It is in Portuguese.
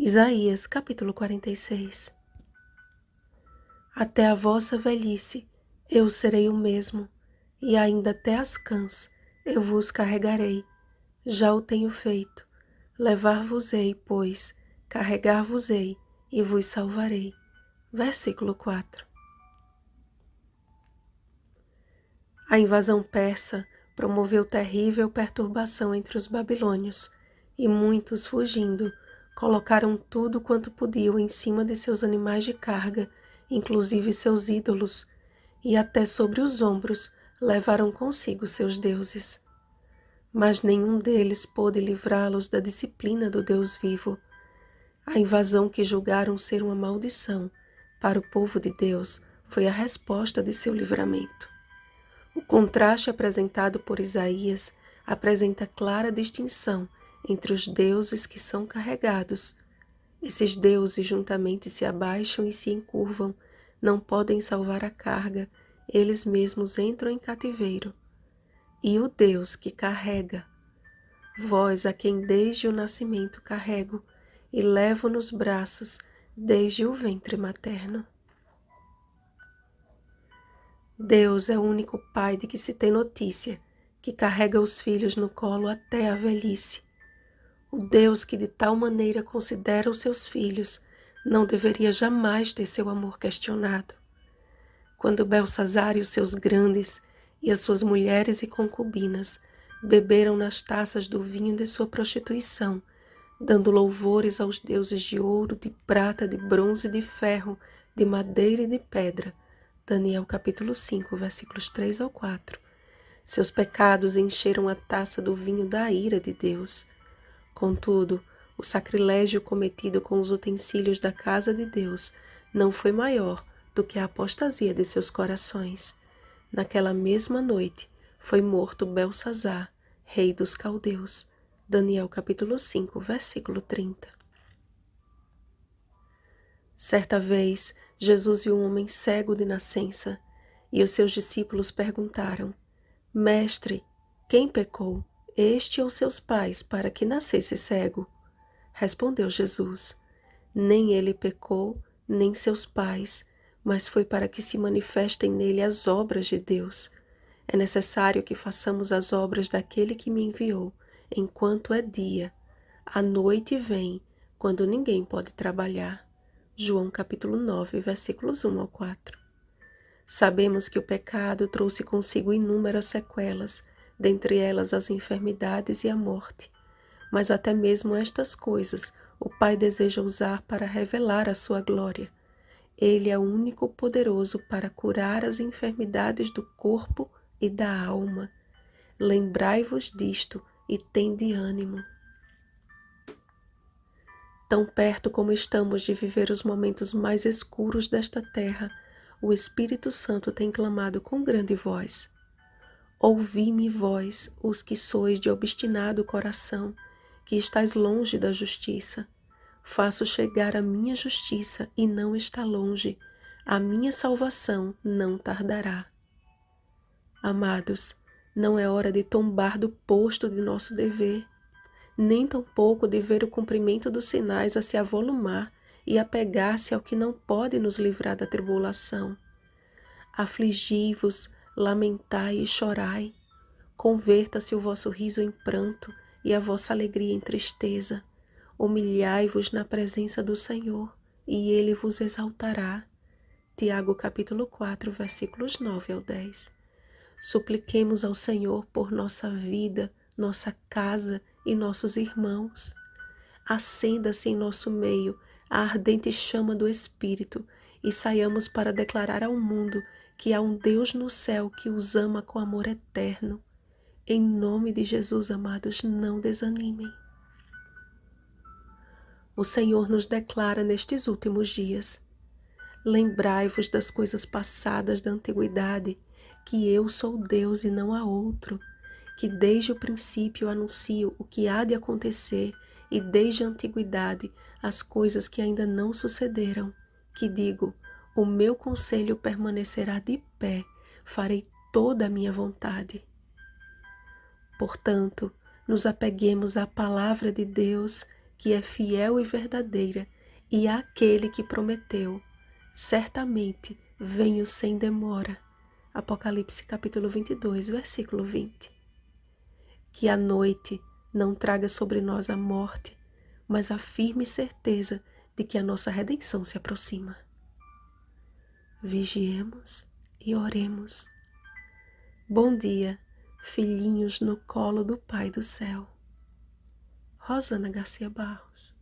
Isaías capítulo 46 Até a vossa velhice eu serei o mesmo, e ainda até as cãs eu vos carregarei. Já o tenho feito. Levar-vos-ei, pois, carregar-vos-ei e vos salvarei. Versículo 4 A invasão persa promoveu terrível perturbação entre os babilônios, e muitos fugindo Colocaram tudo quanto podiam em cima de seus animais de carga, inclusive seus ídolos, e até sobre os ombros levaram consigo seus deuses. Mas nenhum deles pôde livrá-los da disciplina do Deus vivo. A invasão que julgaram ser uma maldição para o povo de Deus foi a resposta de seu livramento. O contraste apresentado por Isaías apresenta clara distinção entre os deuses que são carregados. Esses deuses juntamente se abaixam e se encurvam, não podem salvar a carga, eles mesmos entram em cativeiro. E o Deus que carrega, vós a quem desde o nascimento carrego e levo nos braços desde o ventre materno. Deus é o único Pai de que se tem notícia, que carrega os filhos no colo até a velhice o Deus que de tal maneira considera os seus filhos não deveria jamais ter seu amor questionado. Quando Belsazar e os seus grandes e as suas mulheres e concubinas beberam nas taças do vinho de sua prostituição, dando louvores aos deuses de ouro, de prata, de bronze, de ferro, de madeira e de pedra. Daniel capítulo 5, versículos 3 ao 4. Seus pecados encheram a taça do vinho da ira de Deus. Contudo, o sacrilégio cometido com os utensílios da casa de Deus não foi maior do que a apostasia de seus corações. Naquela mesma noite foi morto Belsazar, rei dos caldeus. Daniel capítulo 5, versículo 30. Certa vez, Jesus viu um homem cego de nascença, e os seus discípulos perguntaram: Mestre, quem pecou? este ou seus pais para que nascesse cego? Respondeu Jesus: Nem ele pecou, nem seus pais, mas foi para que se manifestem nele as obras de Deus. É necessário que façamos as obras daquele que me enviou, enquanto é dia. A noite vem, quando ninguém pode trabalhar. João capítulo 9, versículos 1 ao 4. Sabemos que o pecado trouxe consigo inúmeras sequelas dentre elas as enfermidades e a morte. Mas até mesmo estas coisas o Pai deseja usar para revelar a sua glória. Ele é o único poderoso para curar as enfermidades do corpo e da alma. Lembrai-vos disto e tende ânimo. Tão perto como estamos de viver os momentos mais escuros desta terra, o Espírito Santo tem clamado com grande voz. Ouvi-me, vós, os que sois de obstinado coração, que estáis longe da justiça. Faço chegar a minha justiça e não está longe, a minha salvação não tardará. Amados, não é hora de tombar do posto de nosso dever, nem tampouco de ver o cumprimento dos sinais a se avolumar e apegar-se ao que não pode nos livrar da tribulação. Afligi-vos, lamentai e chorai. Converta-se o vosso riso em pranto e a vossa alegria em tristeza. Humilhai-vos na presença do Senhor, e ele vos exaltará. Tiago capítulo 4, versículos 9 ao 10. Supliquemos ao Senhor por nossa vida, nossa casa e nossos irmãos. Acenda-se em nosso meio a ardente chama do Espírito e saiamos para declarar ao mundo que há um Deus no céu que os ama com amor eterno. Em nome de Jesus, amados, não desanimem. O Senhor nos declara nestes últimos dias: Lembrai-vos das coisas passadas da antiguidade, que eu sou Deus e não há outro, que desde o princípio anuncio o que há de acontecer e desde a antiguidade as coisas que ainda não sucederam que digo: O meu conselho permanecerá de pé, farei toda a minha vontade. Portanto, nos apeguemos à palavra de Deus, que é fiel e verdadeira, e àquele que prometeu: Certamente venho sem demora. Apocalipse capítulo 22, versículo 20. Que a noite não traga sobre nós a morte, mas a firme certeza de que a nossa redenção se aproxima. Vigiemos e oremos. Bom dia, filhinhos no colo do Pai do Céu. Rosana Garcia Barros